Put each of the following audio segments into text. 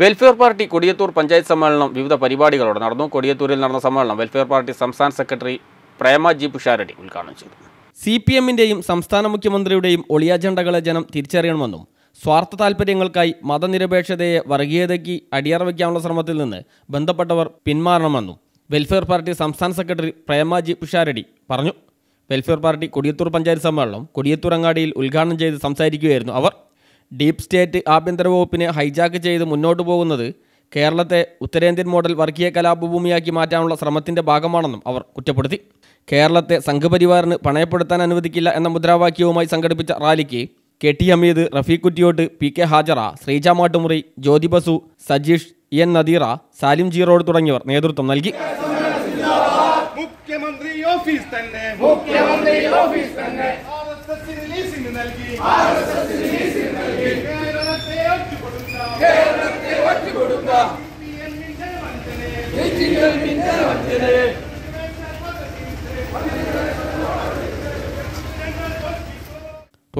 welfare party Kodiyathur panchayat സമ്മേളനം വിവിധ പരിപാടികളോടെ നടന്നു കൊടിയത്തൂരിൽ നടന്ന സമ്മേളനം വെൽഫെയർ പാർട്ടി സംസ്ഥാന സെക്രട്ടറി പ്രേമ ജി പുഷാരടി ഉദ്ഘാടനം ചെയ്തു സി പി എമ്മിൻ്റെയും സംസ്ഥാന മുഖ്യമന്ത്രിയുടെയും ഒളിയാജണ്ടകളെ ജനം തിരിച്ചറിയണമെന്നും സ്വാർത്ഥ താൽപ്പര്യങ്ങൾക്കായി മതനിരപേക്ഷതയെ വർഗീയതയ്ക്ക് അടിയറ വയ്ക്കാനുള്ള ശ്രമത്തിൽ നിന്ന് ബന്ധപ്പെട്ടവർ പിന്മാറണമെന്നും വെൽഫെയർ പാർട്ടി സംസ്ഥാന സെക്രട്ടറി ജി പുഷാരടി പറഞ്ഞു വെൽഫെയർ പാർട്ടി കൊടിയത്തൂർ പഞ്ചായത്ത് സമ്മേളനം കൊടിയത്തൂർ അങ്ങാടിയിൽ ഉദ്ഘാടനം ചെയ്ത് സംസാരിക്കുകയായിരുന്നു അവർ ഡീപ് സ്റ്റേറ്റ് ആഭ്യന്തര വകുപ്പിനെ ഹൈജാക്ക് ചെയ്ത് മുന്നോട്ടു പോകുന്നത് കേരളത്തെ ഉത്തരേന്ത്യൻ മോഡൽ വർഗീയ കലാപഭൂമിയാക്കി മാറ്റാനുള്ള ശ്രമത്തിൻ്റെ ഭാഗമാണെന്നും അവർ കുറ്റപ്പെടുത്തി കേരളത്തെ സംഘപരിവാറിന് പണയപ്പെടുത്താൻ അനുവദിക്കില്ല എന്ന മുദ്രാവാക്യവുമായി സംഘടിപ്പിച്ച റാലിക്ക് K T Hameed Rafeeq Kuttiyot P K Hajara Sreeja Mattumuri Jyothi Basu Sajeesh N Nadeera Salim Jeerod തുടങ്ങിയവർ നേതൃത്വം നൽകി മുഖ്യമന്ത്രി ഓഫീസ് തന്നെ മുഖ്യമന്ത്രി ഓഫീസ് തന്നെ നൽകി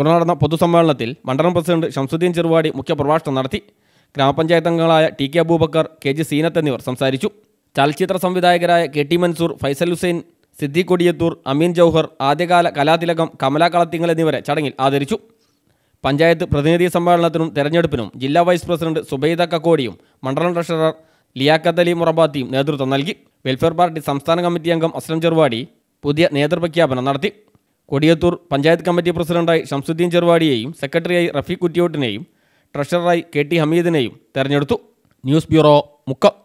തുടർന്ന് നടന്ന പൊതുസമ്മേളനത്തിൽ മണ്ഡലം പ്രസിഡന്റ് ഷംസുദ്ദീൻ ചെറുവാടി മുഖ്യപ്രഭാഷണം നടത്തി ഗ്രാമപഞ്ചായത്ത് അംഗങ്ങളായ T K Abubacker K G Seenath എന്നിവർ സംസാരിച്ചു ചലച്ചിത്ര സംവിധായകരായ കെ ടി മൻസൂർ ഫൈസൽ ഹുസൈൻ സിദ്ദി കൊടിയത്തൂർ അമീൻ ജൗഹർ ആദ്യകാല കലാതിലകം കമലാ കളത്തിങ്ങൾ എന്നിവരെ ചടങ്ങിൽ ആദരിച്ചു പഞ്ചായത്ത് പ്രതിനിധി സമ്മേളനത്തിനും തെരഞ്ഞെടുപ്പിനും ജില്ലാ വൈസ് പ്രസിഡന്റ് സുബൈദ കക്കോടിയും മണ്ഡലം ട്രഷറർ ലിയാഖത്ത് അലി മുറബാത്തിയും നേതൃത്വം നൽകി വെൽഫെയർ പാർട്ടി സംസ്ഥാന കമ്മിറ്റി അംഗം അസ്ലം ചെറുവാടി പുതിയ നേതൃപ്രഖ്യാപനം നടത്തി കൊടിയത്തൂർ പഞ്ചായത്ത് കമ്മിറ്റി പ്രസിഡന്റായി ഷംസുദ്ദീൻ ചെറുവാടിയെയും സെക്രട്ടറിയായി റഫീഖ് കുറ്റിയോട്ടിനെയും ട്രഷററായി കെ ടി ഹമീദിനെയും തെരഞ്ഞെടുത്തു ന്യൂസ് ബ്യൂറോ മുക്കം